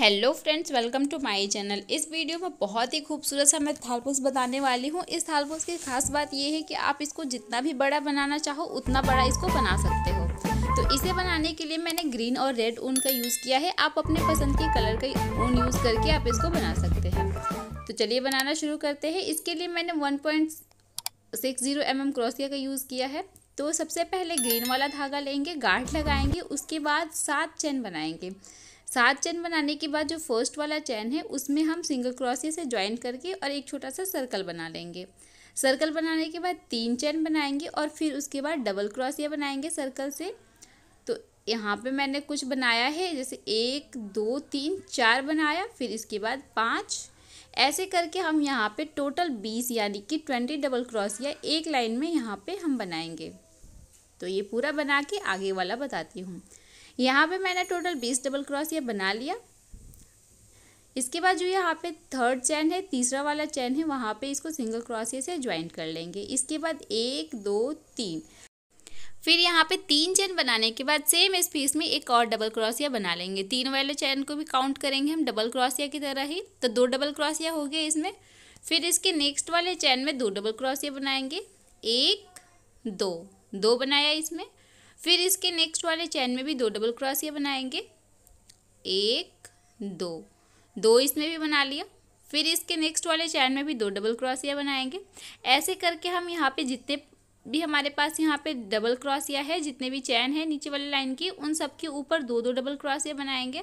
hello friends welcome to my channel इस video में बहुत ही खूबसूरत सा मैं थालपोस बताने वाली हूँ इस थालपोस की खास बात यह है कि आप इसको जितना भी बड़ा बनाना चाहो उतना बड़ा इसको बना सकते हो तो इसे बनाने के लिए मैंने ग्रीन और रेड ऊन का यूज़ किया है आप अपने पसंद के कलर का ऊन यूज़ करके आप इसको बना सकते हैं तो चलिए बनाना शुरू करते हैं इसके लिए मैंने one point six zero M M क्रोसिया का यूज़ किया है तो सबसे पहले ग्रीन वाला धागा लेंगे गांठ लगाएंगे उसके बाद सात चैन बनाएंगे सात चैन बनाने के बाद जो फर्स्ट वाला चैन है उसमें हम सिंगल क्रॉसिया से ज्वाइन करके और एक छोटा सा सर्कल बना लेंगे सर्कल बनाने के बाद तीन चैन बनाएंगे और फिर उसके बाद डबल क्रॉसिया बनाएंगे सर्कल से तो यहाँ पे मैंने कुछ बनाया है जैसे एक दो तीन चार बनाया फिर इसके बाद पाँच ऐसे करके हम यहाँ पे टोटल बीस यानी कि ट्वेंटी डबल क्रॉसिया एक लाइन में यहाँ पे हम बनाएंगे तो ये पूरा बना के आगे वाला बताती हूँ यहाँ पे मैंने टोटल बीस डबल क्रॉस ये बना लिया इसके बाद जो यहाँ पे थर्ड चैन है तीसरा वाला चैन है वहाँ पे इसको सिंगल ये से ज्वाइंट कर लेंगे इसके बाद एक दो तीन फिर यहाँ पे तीन चैन बनाने के बाद सेम इस पीस में एक और डबल क्रॉसिया बना लेंगे तीन वाले चैन को भी काउंट करेंगे हम डबल क्रॉसिया की तरह ही तो दो डबल क्रॉसिया हो गए इसमें फिर इसके नेक्स्ट वाले चैन में दो डबल क्रॉसिया बनाएंगे एक दो दो बनाया इसमें फिर इसके नेक्स्ट वाले चैन में भी दो डबल ये बनाएंगे एक दो दो इसमें भी बना लिया फिर इसके नेक्स्ट वाले चैन में भी दो डबल ये बनाएंगे ऐसे करके हम यहाँ पे जितने भी हमारे पास यहाँ पे डबल या है जितने भी चैन है नीचे वाले लाइन की उन सब के ऊपर दो दो डबल ये बनाएंगे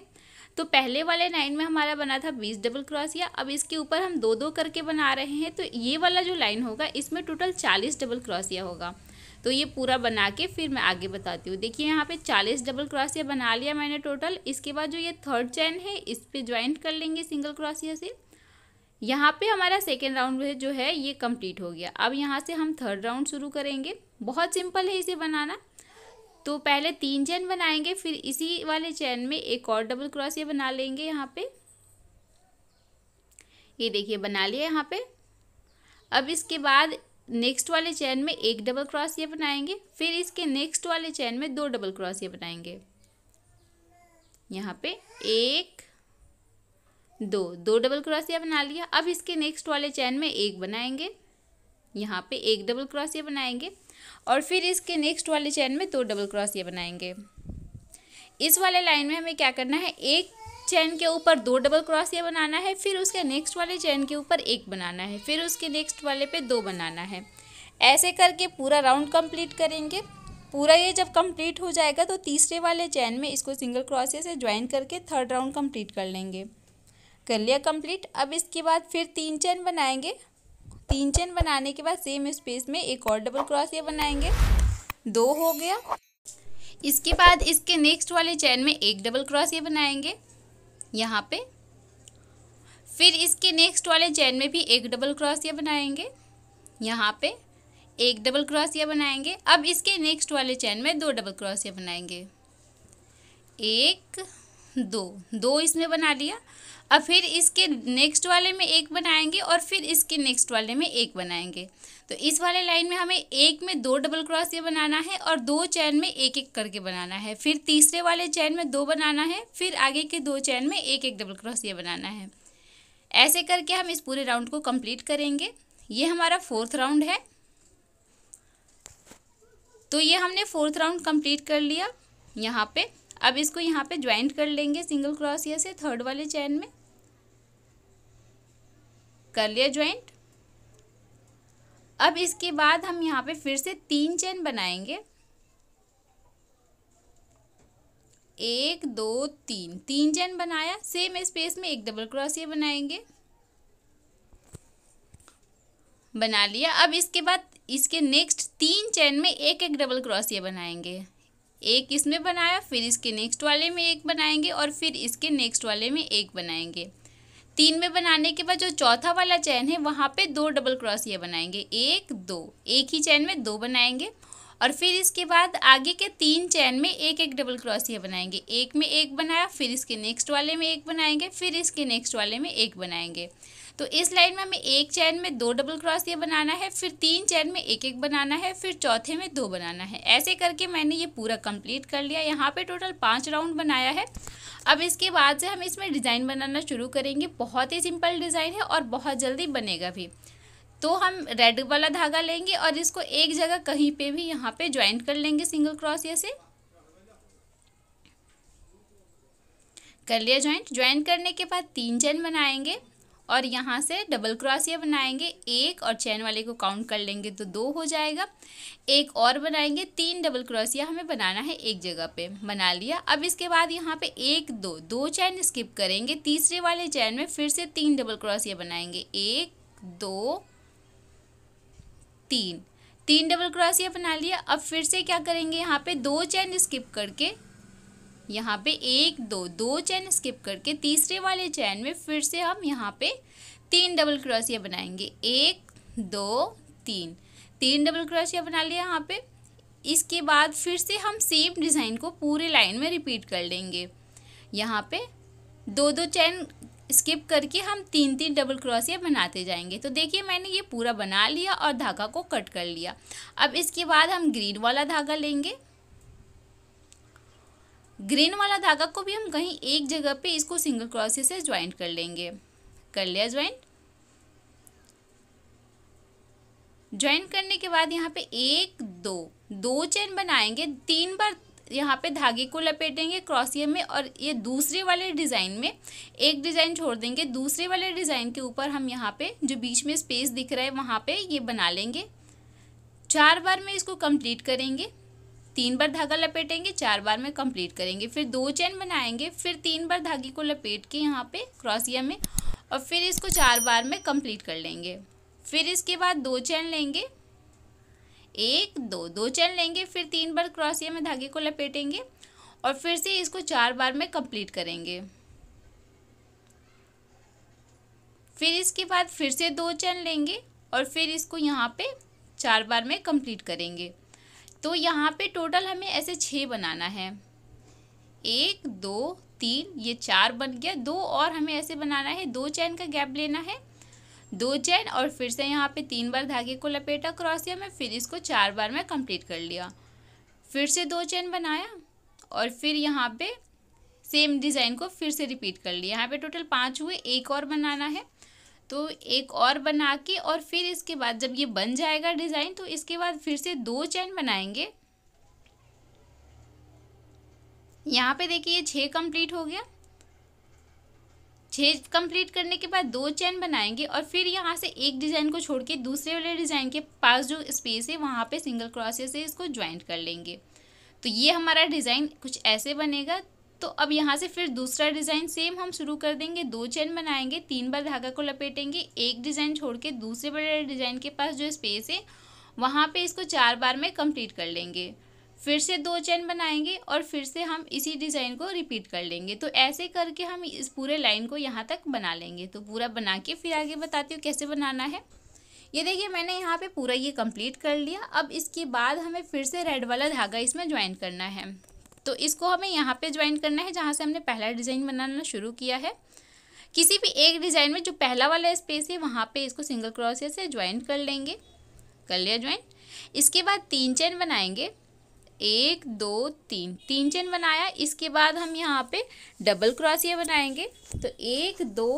तो पहले वाले लाइन में हमारा बना था बीस डबल या अब इसके ऊपर हम दो दो करके बना रहे हैं तो ये वाला जो लाइन होगा इसमें टोटल चालीस डबल या होगा तो ये पूरा बना के फिर मैं आगे बताती हूँ देखिए यहाँ पे चालीस डबल क्रॉसिया बना लिया मैंने टोटल इसके बाद जो ये थर्ड चैन है इस पर ज्वाइंट कर लेंगे सिंगल क्रॉसिया से यहाँ पे हमारा सेकेंड राउंड जो है ये कम्प्लीट हो गया अब यहाँ से हम थर्ड राउंड शुरू करेंगे बहुत सिंपल है इसे बनाना तो पहले तीन चैन बनाएंगे फिर इसी वाले चैन में एक और डबल क्रॉस ये बना लेंगे यहाँ पे ये देखिए बना लिया यहाँ पे अब इसके बाद नेक्स्ट वाले चैन में एक डबल क्रॉस ये बनाएंगे फिर इसके नेक्स्ट वाले चैन में दो डबल क्रॉस ये बनाएंगे यहाँ पे एक दो दो डबल क्रॉस ये बना लिया अब इसके नेक्स्ट वाले चैन में एक बनाएंगे यहाँ पे एक डबल क्रॉस ये बनाएंगे और फिर इसके नेक्स्ट वाले चैन में दो डबल क्रॉस ये बनाएंगे इस वाले लाइन में हमें क्या करना है एक चैन के ऊपर दो डबल ये बनाना है फिर उसके नेक्स्ट वाले चैन के ऊपर एक बनाना है फिर उसके नेक्स्ट वाले पे दो बनाना है ऐसे करके पूरा राउंड कंप्लीट करेंगे पूरा ये जब कंप्लीट हो जाएगा तो तीसरे वाले चैन में इसको सिंगल क्रोसिया से ज्वाइन करके थर्ड राउंड कंप्लीट कर लेंगे कर लिया कम्प्लीट अब इसके बाद फिर तीन चैन बनाएंगे तीन चैन बनाने के बाद सेम स्पेस में एक और डबल ये बनाएंगे दो हो गया इसके बाद इसके नेक्स्ट वाले चैन में एक डबल ये बनाएंगे यहाँ पे फिर इसके नेक्स्ट वाले चैन में भी एक डबल क्रॉस ये बनाएंगे यहाँ पे एक डबल क्रॉस ये बनाएंगे अब इसके नेक्स्ट वाले चैन में दो डबल क्रॉस ये बनाएंगे एक दो दो इसमें बना लिया अब फिर इसके नेक्स्ट वाले में एक बनाएंगे और फिर इसके नेक्स्ट वाले में एक बनाएंगे तो इस वाले लाइन में हमें एक में दो डबल क्रॉस ये बनाना है और दो चैन में एक एक करके बनाना है फिर तीसरे वाले चैन में दो बनाना है फिर आगे के दो चैन में एक एक डबल क्रॉस ये बनाना है ऐसे करके हम इस पूरे राउंड को कंप्लीट करेंगे ये हमारा फोर्थ राउंड है तो ये हमने फोर्थ राउंड कंप्लीट कर लिया यहाँ पे अब इसको यहाँ पे ज्वाइंट कर लेंगे सिंगल क्रॉस या से थर्ड वाले चैन में कर लिया ज्वाइंट अब इसके बाद हम यहाँ पे फिर से तीन चेन बनाएंगे एक दो तीन तीन चेन बनाया सेम स्पेस में एक डबल क्रॉस ये बनाएंगे बना लिया अब इसके बाद इसके नेक्स्ट तीन चैन में एक एक डबल क्रॉस ये बनाएंगे एक इसमें बनाया फिर इसके नेक्स्ट वाले में एक बनाएंगे और फिर इसके नेक्स्ट वाले में एक बनाएंगे तीन में बनाने के बाद जो चौथा वाला चैन है वहाँ पे दो डबल क्रॉस ये बनाएंगे एक दो एक ही चैन में दो बनाएंगे और फिर इसके बाद आगे के तीन चैन में एक एक डबल क्रॉस ये बनाएंगे एक में एक बनाया फिर इसके नेक्स्ट वाले में एक बनाएंगे फिर इसके नेक्स्ट वाले में एक बनाएंगे तो इस लाइन में हमें एक चैन में दो डबल क्रॉस ये बनाना है फिर तीन चैन में एक एक बनाना है फिर चौथे में दो बनाना है ऐसे करके मैंने ये पूरा कंप्लीट कर लिया यहाँ पे टोटल पाँच राउंड बनाया है अब इसके बाद से हम इसमें डिज़ाइन बनाना शुरू करेंगे बहुत ही सिंपल डिज़ाइन है और बहुत जल्दी बनेगा भी तो हम रेड वाला धागा लेंगे और इसको एक जगह कहीं पर भी यहाँ पर ज्वाइन कर लेंगे सिंगल क्रॉस ये से कर लिया ज्वाइंट ज्वाइन करने के बाद तीन चैन बनाएंगे और यहाँ से डबल क्रोसिया बनाएंगे एक और चैन वाले को काउंट कर लेंगे तो दो हो जाएगा एक और बनाएंगे तीन डबल क्रोसिया हमें बनाना है एक जगह पे बना लिया अब इसके बाद यहाँ पे एक दो दो चैन स्किप करेंगे तीसरे वाले चैन में फिर से तीन डबल क्रोसिया बनाएंगे एक दो तीन तीन डबल क्रोसिया बना लिया अब फिर से क्या करेंगे यहाँ पे दो चैन स्किप करके यहाँ पे एक दो दो चैन स्किप करके तीसरे वाले चैन में फिर से हम यहाँ पे तीन डबल क्रोशिया बनाएंगे एक दो तीन तीन डबल क्रोशिया बना लिया यहाँ पे इसके बाद फिर से हम सेम डिज़ाइन को पूरे लाइन में रिपीट कर लेंगे यहाँ पे दो दो चैन स्किप करके हम तीन तीन डबल क्रोशिया बनाते जाएंगे तो देखिए मैंने ये पूरा बना लिया और धागा को कट कर लिया अब इसके बाद हम ग्रीन वाला धागा लेंगे ग्रीन वाला धागा को भी हम कहीं एक जगह पे इसको सिंगल क्रोशिया से ज्वाइंट कर लेंगे कर लिया ज्वाइंट ज्वाइन करने के बाद यहाँ पे एक दो दो चेन बनाएंगे तीन बार यहाँ पे धागे को लपेटेंगे क्रॉसिया में और ये दूसरे वाले डिज़ाइन में एक डिज़ाइन छोड़ देंगे दूसरे वाले डिज़ाइन के ऊपर हम यहाँ पे जो बीच में स्पेस दिख रहा है वहाँ पे ये बना लेंगे चार बार में इसको कंप्लीट करेंगे तीन बार धागा लपेटेंगे चार बार में कंप्लीट करेंगे फिर दो चैन बनाएंगे फिर तीन बार धागे को लपेट के यहाँ पे क्रॉसिया में और फिर इसको चार बार में कंप्लीट कर लेंगे फिर इसके बाद दो चैन लेंगे एक दो दो चैन लेंगे फिर तीन बार क्रॉसिया में धागे को लपेटेंगे और फिर से इसको चार बार में कंप्लीट करेंगे फिर इसके बाद फिर से दो चैन लेंगे और फिर इसको यहाँ पे चार बार में कंप्लीट करेंगे तो यहाँ पे टोटल हमें ऐसे छः बनाना है एक दो तीन ये चार बन गया दो और हमें ऐसे बनाना है दो चैन का गैप लेना है दो चैन और फिर से यहाँ पे तीन बार धागे को लपेटा क्रॉस किया मैं फिर इसको चार बार मैं कंप्लीट कर लिया फिर से दो चैन बनाया और फिर यहाँ पे सेम डिज़ाइन को फिर से रिपीट कर लिया यहाँ पे टोटल पाँच हुए एक और बनाना है तो एक और बना के और फिर इसके बाद जब ये बन जाएगा डिज़ाइन तो इसके बाद फिर से दो चैन बनाएंगे यहाँ पे देखिए ये छः कंप्लीट हो गया छः कंप्लीट करने के बाद दो चैन बनाएंगे और फिर यहाँ से एक डिज़ाइन को छोड़ के दूसरे वाले डिज़ाइन के पास जो स्पेस है वहाँ पे सिंगल क्रॉसेस से इसको ज्वाइंट कर लेंगे तो ये हमारा डिज़ाइन कुछ ऐसे बनेगा तो अब यहाँ से फिर दूसरा डिज़ाइन सेम हम शुरू कर देंगे दो चेन बनाएंगे तीन बार धागा को लपेटेंगे एक डिज़ाइन छोड़ के दूसरे बड़े डिज़ाइन के पास जो स्पेस है वहाँ पे इसको चार बार में कंप्लीट कर लेंगे फिर से दो चेन बनाएंगे और फिर से हम इसी डिज़ाइन को रिपीट कर लेंगे तो ऐसे करके हम इस पूरे लाइन को यहाँ तक बना लेंगे तो पूरा बना के फिर आगे बताती हूँ कैसे बनाना है ये देखिए मैंने यहाँ पे पूरा ये कंप्लीट कर लिया अब इसके बाद हमें फिर से रेड वाला धागा इसमें ज्वाइन करना है तो इसको हमें यहाँ पे ज्वाइन करना है जहाँ से हमने पहला डिज़ाइन बनाना शुरू किया है किसी भी एक डिज़ाइन में जो पहला वाला स्पेस है वहाँ पे इसको सिंगल क्रोशिया से ज्वाइन कर लेंगे कर लिया ज्वाइन इसके बाद तीन चेन बनाएंगे एक दो तीन तीन चेन बनाया इसके बाद हम यहाँ पर डबल क्रोशिया बनाएंगे तो एक दो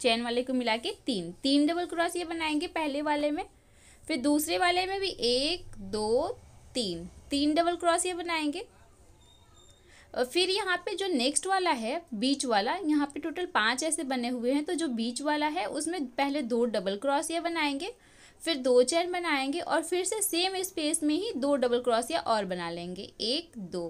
चैन वाले को मिला के तीन तीन डबल क्रोशिया बनाएंगे पहले वाले में फिर दूसरे वाले में भी एक दो तीन तीन डबल क्रोशिया बनाएंगे फिर यहाँ पे जो नेक्स्ट वाला है बीच वाला यहाँ पे टोटल पांच ऐसे बने हुए हैं तो जो बीच वाला है उसमें पहले दो डबल क्रॉस या बनाएंगे फिर दो चैन बनाएंगे और फिर से सेम स्पेस में ही दो डबल क्रॉस या और बना लेंगे एक दो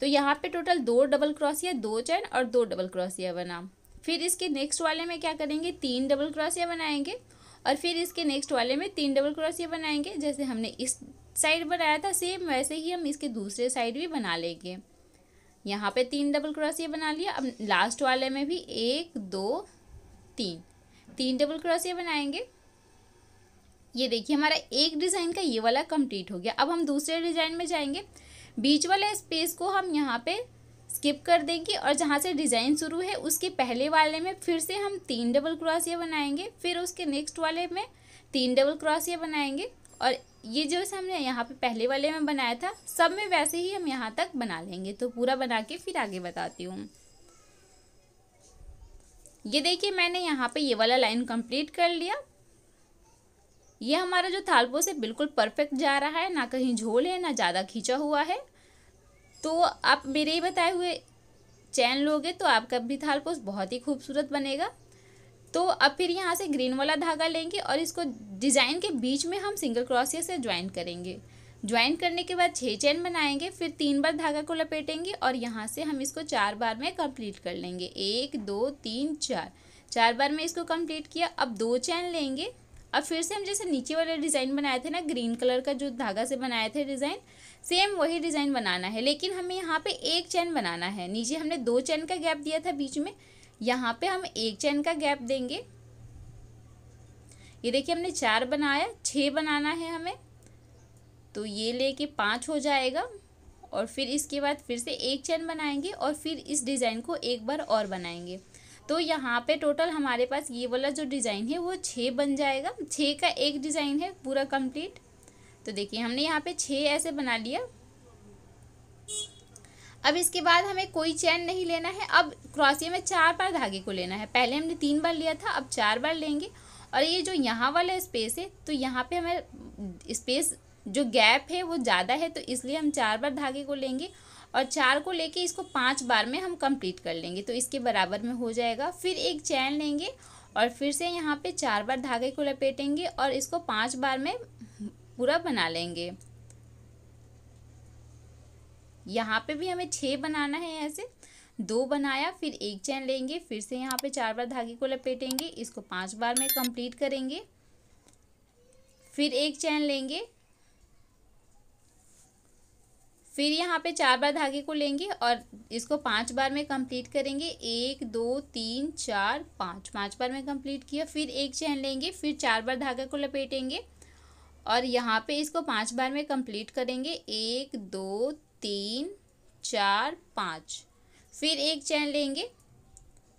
तो यहाँ पे टोटल दो डबल क्रॉसिया दो चैन और दो डबल क्रॉसिया बना फिर इसके नेक्स्ट वाले में क्या करेंगे तीन डबल क्रॉसिया बनाएंगे और फिर इसके नेक्स्ट वाले में तीन डबल क्रॉसिया बनाएंगे जैसे हमने इस साइड बनाया था सेम वैसे ही हम इसके दूसरे साइड भी बना लेंगे यहाँ पे तीन डबल क्रोस बना लिया अब लास्ट वाले में भी एक दो तीन तीन डबल क्रोस बनाएंगे ये देखिए हमारा एक डिज़ाइन का ये वाला कंप्लीट हो गया अब हम दूसरे डिज़ाइन में जाएंगे बीच वाले स्पेस को हम यहाँ पे स्किप कर देंगे और जहाँ से डिज़ाइन शुरू है उसके पहले वाले में फिर से हम तीन डबल क्रॉसिया बनाएंगे फिर उसके नेक्स्ट वाले में तीन डबल क्रॉसिया बनाएंगे और ये जो हमने यहाँ पे पहले वाले में बनाया था सब में वैसे ही हम यहाँ तक बना लेंगे तो पूरा बना के फिर आगे बताती हूँ ये देखिए मैंने यहाँ पे ये वाला लाइन कंप्लीट कर लिया ये हमारा जो थालपो से बिल्कुल परफेक्ट जा रहा है ना कहीं झोल है ना ज़्यादा खींचा हुआ है तो आप मेरे ही बताए हुए चैन लोगे तो आपका भी थालपोस बहुत ही खूबसूरत बनेगा तो अब फिर यहाँ से ग्रीन वाला धागा लेंगे और इसको डिज़ाइन के बीच में हम सिंगल क्रोसिया से ज्वाइन करेंगे ज्वाइन करने के बाद छः चैन बनाएंगे फिर तीन बार धागा को लपेटेंगे और यहाँ से हम इसको चार बार में कंप्लीट कर लेंगे एक दो तीन चार चार बार में इसको कंप्लीट किया अब दो चैन लेंगे अब फिर से हम जैसे नीचे वाला डिज़ाइन बनाए थे ना ग्रीन कलर का जो धागा से बनाए थे डिज़ाइन सेम वही डिज़ाइन बनाना है लेकिन हमें यहाँ पर एक चैन बनाना है नीचे हमने दो चैन का गैप दिया था बीच में यहाँ पे हम एक चैन का गैप देंगे ये देखिए हमने चार बनाया छः बनाना है हमें तो ये लेके पाँच हो जाएगा और फिर इसके बाद फिर से एक चैन बनाएंगे और फिर इस डिज़ाइन को एक बार और बनाएंगे तो यहाँ पे टोटल हमारे पास ये वाला जो डिज़ाइन है वो छः बन जाएगा छः का एक डिज़ाइन है पूरा कंप्लीट तो देखिए हमने यहाँ पे छः ऐसे बना लिया अब इसके बाद हमें कोई चैन नहीं लेना है अब क्रॉसिए में चार बार धागे को लेना है पहले हमने तीन बार लिया था अब चार बार लेंगे और ये जो यहाँ वाला स्पेस है तो यहाँ पे हमें स्पेस जो गैप है वो ज़्यादा है तो इसलिए हम चार बार धागे को लेंगे और चार को लेके इसको पाँच बार में हम कंप्लीट कर लेंगे तो इसके बराबर में हो जाएगा फिर एक चैन लेंगे और फिर से यहाँ पे चार बार धागे को लपेटेंगे और इसको पाँच बार में पूरा बना लेंगे यहाँ पे भी हमें छः बनाना है ऐसे दो बनाया फिर एक चैन लेंगे फिर से यहाँ पे चार बार धागे को लपेटेंगे इसको पांच बार में कंप्लीट करेंगे फिर एक चैन लेंगे फिर यहाँ पे चार बार धागे को लेंगे और इसको पांच बार में कंप्लीट करेंगे एक दो तीन चार पाँच पाँच बार में कंप्लीट किया फिर एक चैन लेंगे फिर चार बार धागे को लपेटेंगे और यहाँ पे इसको पांच बार में कंप्लीट करेंगे एक दो तीन चार पाँच फिर एक चैन लेंगे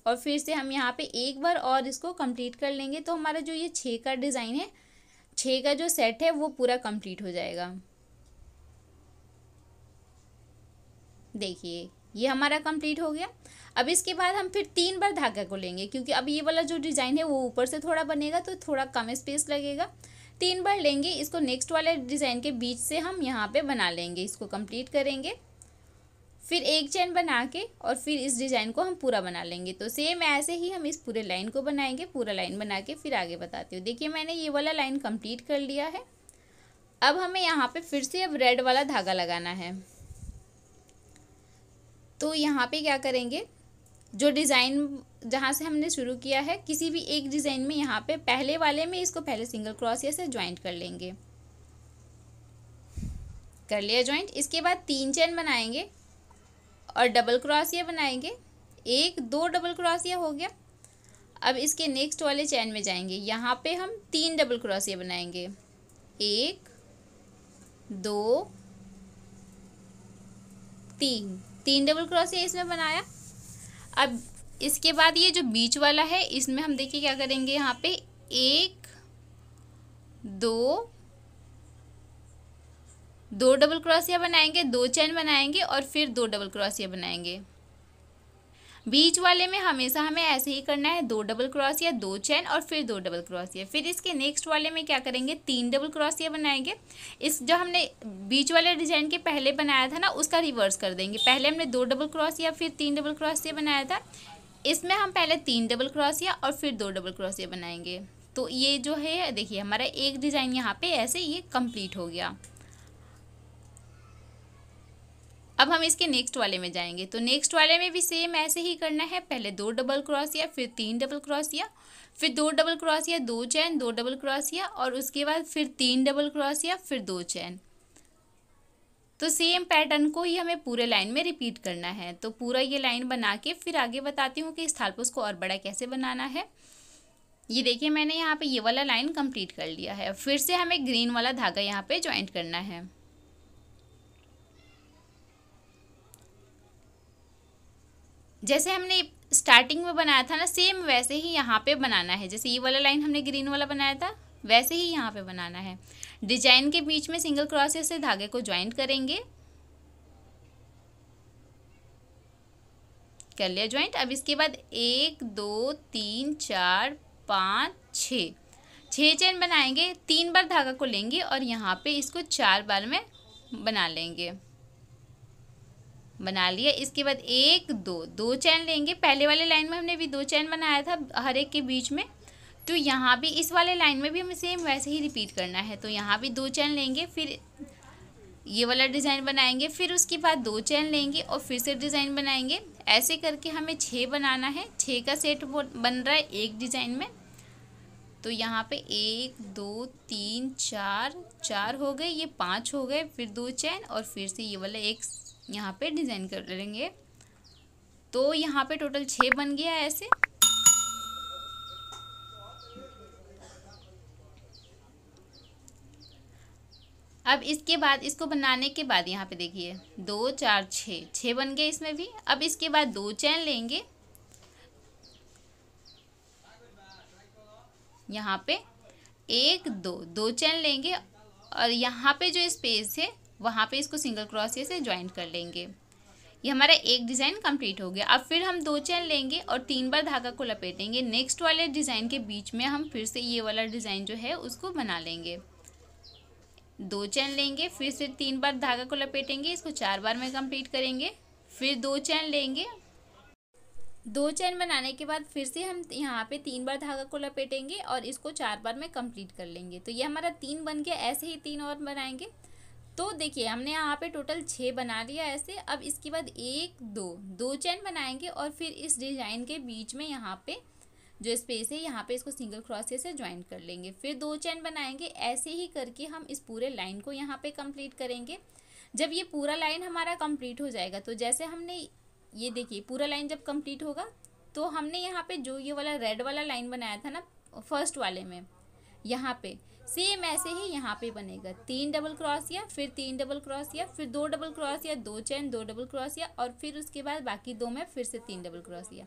और फिर से हम यहाँ पे एक बार और इसको कंप्लीट कर लेंगे तो हमारा जो ये छः का डिज़ाइन है छः का जो सेट है वो पूरा कंप्लीट हो जाएगा देखिए ये हमारा कंप्लीट हो गया अब इसके बाद हम फिर तीन बार धागा को लेंगे क्योंकि अब ये वाला जो डिज़ाइन है वो ऊपर से थोड़ा बनेगा तो थोड़ा कम स्पेस लगेगा तीन बार लेंगे इसको नेक्स्ट वाले डिज़ाइन के बीच से हम यहाँ पे बना लेंगे इसको कंप्लीट करेंगे फिर एक चैन बना के और फिर इस डिज़ाइन को हम पूरा बना लेंगे तो सेम ऐसे ही हम इस पूरे लाइन को बनाएंगे पूरा लाइन बना के फिर आगे बताती हूँ देखिए मैंने ये वाला लाइन कंप्लीट कर लिया है अब हमें यहाँ पे फिर से अब रेड वाला धागा लगाना है तो यहाँ पे क्या करेंगे जो डिज़ाइन जहाँ से हमने शुरू किया है किसी भी एक डिज़ाइन में यहाँ पे पहले वाले में इसको पहले सिंगल क्रॉसिया से ज्वाइंट कर लेंगे कर लिया ज्वाइंट इसके बाद तीन चैन बनाएंगे और डबल क्रॉसिया बनाएंगे एक दो डबल क्रॉसिया हो गया अब इसके नेक्स्ट वाले चैन में जाएंगे यहाँ पे हम तीन डबल क्रॉसिया बनाएंगे एक दो तीन तीन डबल क्रॉसिया इसमें बनाया अब इसके बाद ये जो बीच वाला है इसमें हम देखिए क्या करेंगे यहाँ पे एक दो दो डबल क्रॉसिया बनाएंगे दो चैन बनाएंगे और फिर दो डबल क्रॉसिया बनाएंगे बीच वाले में हमेशा हमें ऐसे ही करना है दो डबल क्रॉस या दो चैन और फिर दो डबल क्रॉस या फिर इसके नेक्स्ट वाले में क्या करेंगे तीन डबल क्रॉस या बनाएंगे इस जो हमने बीच वाले डिजाइन के पहले बनाया था ना उसका रिवर्स कर देंगे पहले हमने दो डबल क्रॉस या फिर तीन डबल क्रॉस या बनाया था इसमें हम पहले तीन डबल क्रॉस या और फिर दो डबल क्रॉस या बनाएंगे तो ये जो है देखिए हमारा एक डिज़ाइन यहाँ पे ऐसे ये कंप्लीट हो गया अब हम इसके नेक्स्ट वाले में जाएंगे तो नेक्स्ट वाले में भी सेम ऐसे ही करना है पहले दो डबल क्रॉस या फिर तीन डबल क्रॉस या फिर दो डबल क्रॉस या दो चैन दो डबल क्रॉस या और उसके बाद फिर तीन डबल क्रॉस या फिर दो चैन तो सेम पैटर्न को ही हमें पूरे लाइन में रिपीट करना है तो पूरा ये लाइन बना के फिर आगे बताती हूँ कि इस थालपोस को और बड़ा कैसे बनाना है ये देखिए मैंने यहाँ पे ये वाला लाइन कंप्लीट कर लिया है फिर से हमें ग्रीन वाला धागा यहाँ पे ज्वाइंट करना है जैसे हमने स्टार्टिंग में बनाया था ना सेम वैसे ही यहाँ पे बनाना है जैसे ये वाला लाइन हमने ग्रीन वाला बनाया था वैसे ही यहाँ पे बनाना है डिजाइन के बीच में सिंगल क्रोसेस से धागे को ज्वाइंट करेंगे कर लिया ज्वाइंट अब इसके बाद एक दो तीन चार पाँच छ छः चैन बनाएंगे तीन बार धागा को लेंगे और यहाँ पे इसको चार बार में बना लेंगे बना लिया इसके बाद एक दो दो चैन लेंगे पहले वाले लाइन में हमने भी दो चैन बनाया था हर एक के बीच में तो यहाँ भी इस वाले लाइन में भी हमें सेम वैसे ही रिपीट करना है तो यहाँ भी दो चैन लेंगे फिर ये वाला डिज़ाइन बनाएंगे फिर उसके बाद दो चैन लेंगे और फिर से डिज़ाइन बनाएंगे ऐसे करके हमें छः बनाना है छः का सेट बन रहा है एक डिज़ाइन में तो यहाँ पे एक दो तीन चार चार हो गए ये पाँच हो गए फिर दो चैन और फिर से ये वाला एक यहाँ पे डिज़ाइन कर लेंगे तो यहाँ पे टोटल छः बन गया ऐसे अब इसके बाद इसको बनाने के बाद यहाँ पे देखिए दो चार छः छः बन गए इसमें भी अब इसके बाद दो चैन लेंगे यहाँ पे एक दो दो चैन लेंगे और यहाँ पे जो स्पेस है वहाँ पे इसको सिंगल क्रॉस से ज्वाइंट कर लेंगे ये हमारा एक डिज़ाइन कंप्लीट हो गया अब फिर हम दो चैन लेंगे और तीन बार धागा को लपेटेंगे नेक्स्ट वाले डिज़ाइन के बीच में हम फिर से ये वाला डिज़ाइन जो है उसको बना लेंगे दो चैन लेंगे फिर से तीन बार धागा को लपेटेंगे इसको चार बार में कंप्लीट करेंगे फिर दो चैन लेंगे दो चैन बनाने के बाद फिर से हम यहाँ पे तीन बार धागा को लपेटेंगे और इसको चार बार में कंप्लीट कर लेंगे तो ये हमारा तीन बन गया ऐसे ही तीन और बनाएंगे तो देखिए हमने यहाँ पे टोटल छः बना लिया ऐसे अब इसके बाद एक दो दो चैन बनाएंगे और फिर इस डिज़ाइन के बीच में यहाँ पे जो स्पेस है यहाँ पे इसको सिंगल क्रोसिया से ज्वाइन कर लेंगे फिर दो चैन बनाएंगे ऐसे ही करके हम इस पूरे लाइन को यहाँ पे कंप्लीट करेंगे जब ये पूरा लाइन हमारा कंप्लीट हो जाएगा तो जैसे हमने ये देखिए पूरा लाइन जब कम्प्लीट होगा तो हमने यहाँ पर जो ये वाला रेड वाला लाइन बनाया था ना फर्स्ट वाले में यहाँ पर सेम ऐसे ही यहाँ पे बनेगा तीन डबल क्रॉस या फिर तीन डबल क्रॉस या फिर दो डबल क्रॉस या दो चैन दो डबल क्रॉस या और फिर उसके बाद बाकी दो में फिर से तीन डबल क्रॉस या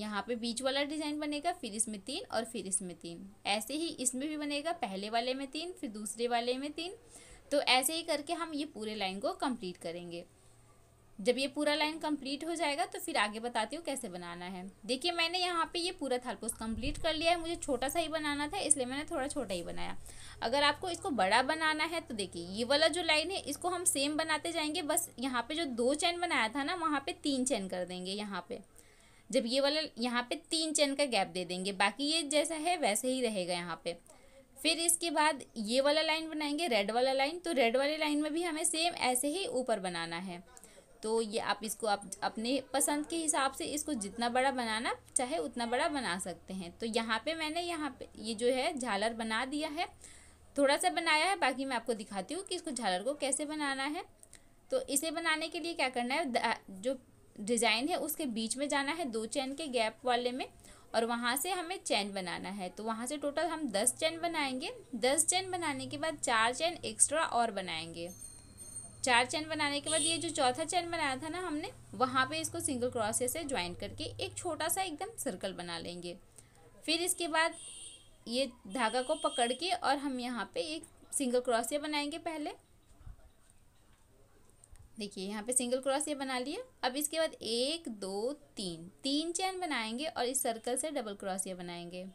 यहाँ पे बीच वाला डिज़ाइन बनेगा फिर इसमें तीन और फिर इसमें तीन ऐसे ही इसमें भी बनेगा पहले वाले में तीन फिर दूसरे वाले में तीन तो ऐसे ही करके हम ये पूरे लाइन को कंप्लीट करेंगे जब ये पूरा लाइन कंप्लीट हो जाएगा तो फिर आगे बताती हूँ कैसे बनाना है देखिए मैंने यहाँ पे ये पूरा थालपोस कंप्लीट कर लिया है मुझे छोटा सा ही बनाना था इसलिए मैंने थोड़ा छोटा ही बनाया अगर आपको इसको बड़ा बनाना है तो देखिए ये वाला जो लाइन है इसको हम सेम बनाते जाएंगे बस यहाँ पर जो दो चैन बनाया था ना वहाँ पर तीन चैन कर देंगे यहाँ पर जब ये वाला यहाँ पर तीन चैन का गैप दे देंगे बाकी ये जैसा है वैसे ही रहेगा यहाँ पर फिर इसके बाद ये वाला लाइन बनाएंगे रेड वाला लाइन तो रेड वाले लाइन में भी हमें सेम ऐसे ही ऊपर बनाना है तो ये आप इसको आप अपने पसंद के हिसाब से इसको जितना बड़ा बनाना चाहे उतना बड़ा बना सकते हैं तो यहाँ पे मैंने यहाँ पे ये जो है झालर बना दिया है थोड़ा सा बनाया है बाकी मैं आपको दिखाती हूँ कि इसको झालर को कैसे बनाना है तो इसे बनाने के लिए क्या करना है जो डिज़ाइन है उसके बीच में जाना है दो चैन के गैप वाले में और वहाँ से हमें चैन बनाना है तो वहाँ से टोटल हम दस चैन बनाएंगे दस चैन बनाने के बाद चार चैन एक्स्ट्रा और बनाएंगे चार चैन बनाने के बाद ये जो चौथा चैन बनाया था ना हमने वहाँ पे इसको सिंगल क्रोशे से ज्वाइन करके एक छोटा सा एकदम सर्कल बना लेंगे फिर इसके बाद ये धागा को पकड़ के और हम यहाँ पे एक सिंगल क्रोशिया बनाएंगे पहले देखिए यहाँ पे सिंगल क्रोशिया बना लिया अब इसके बाद एक दो तीन तीन चैन बनाएंगे और इस सर्कल से डबल क्रोशिया बनाएंगे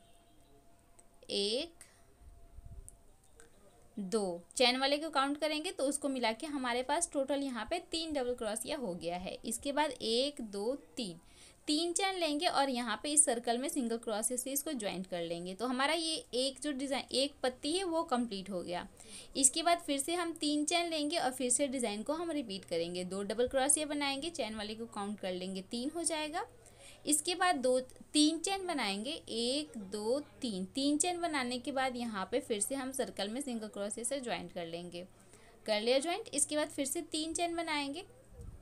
एक दो चैन वाले को काउंट करेंगे तो उसको मिला के हमारे पास टोटल यहाँ पे तीन डबल क्रॉस हो गया है इसके बाद एक दो तीन तीन चैन लेंगे और यहाँ पे इस सर्कल में सिंगल क्रॉसेस से इसको ज्वाइंट कर लेंगे तो हमारा ये एक जो डिज़ाइन एक पत्ती है वो कंप्लीट हो गया इसके बाद फिर से हम तीन चैन लेंगे और फिर से डिज़ाइन को हम रिपीट करेंगे दो डबल क्रॉस ये बनाएंगे चैन वाले को काउंट कर लेंगे तीन हो जाएगा इसके बाद दो तीन चैन बनाएंगे एक दो तीन तीन चैन बनाने के बाद यहाँ पे फिर से हम सर्कल में सिंगल क्रोशे से ज्वाइंट कर लेंगे कर लिया ज्वाइंट इसके बाद फिर से तीन चैन बनाएंगे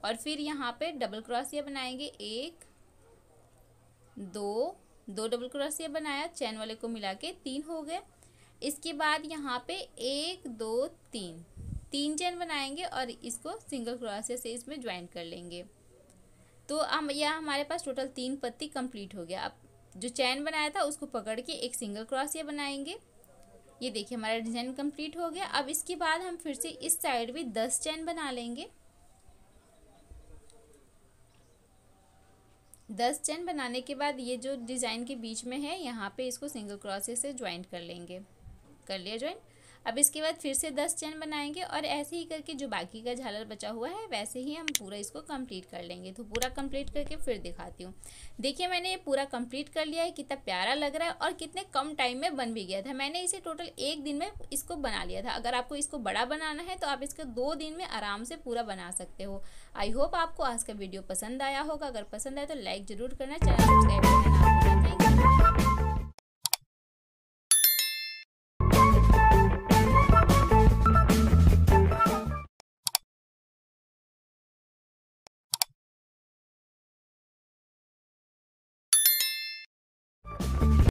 और फिर यहाँ पे डबल क्रोशिया बनाएंगे एक दो दो डबल क्रोशिया बनाया चैन वाले को मिला के तीन हो गए इसके बाद यहाँ पे एक दो तीन तीन चैन बनाएंगे और इसको सिंगल क्रोशिया से इसमें ज्वाइंट कर लेंगे तो अब यह हमारे पास टोटल तीन पत्ती कंप्लीट हो गया अब जो चैन बनाया था उसको पकड़ के एक सिंगल क्रॉस ये बनाएंगे ये देखिए हमारा डिज़ाइन कंप्लीट हो गया अब इसके बाद हम फिर से इस साइड भी दस चैन बना लेंगे दस चैन बनाने के बाद ये जो डिज़ाइन के बीच में है यहाँ पे इसको सिंगल क्रॉसेस से ज्वाइंट कर लेंगे कर लिया ज्वाइंट अब इसके बाद फिर से दस चैन बनाएंगे और ऐसे ही करके जो बाकी का झालर बचा हुआ है वैसे ही हम पूरा इसको कंप्लीट कर लेंगे तो पूरा कंप्लीट करके फिर दिखाती हूँ देखिए मैंने ये पूरा कंप्लीट कर लिया है कितना प्यारा लग रहा है और कितने कम टाइम में बन भी गया था मैंने इसे टोटल एक दिन में इसको बना लिया था अगर आपको इसको बड़ा बनाना है तो आप इसको दो दिन में आराम से पूरा बना सकते हो आई होप आपको आज का वीडियो पसंद आया होगा अगर पसंद आया तो लाइक ज़रूर करना चैनल सब्सक्राइब करना थैंक यू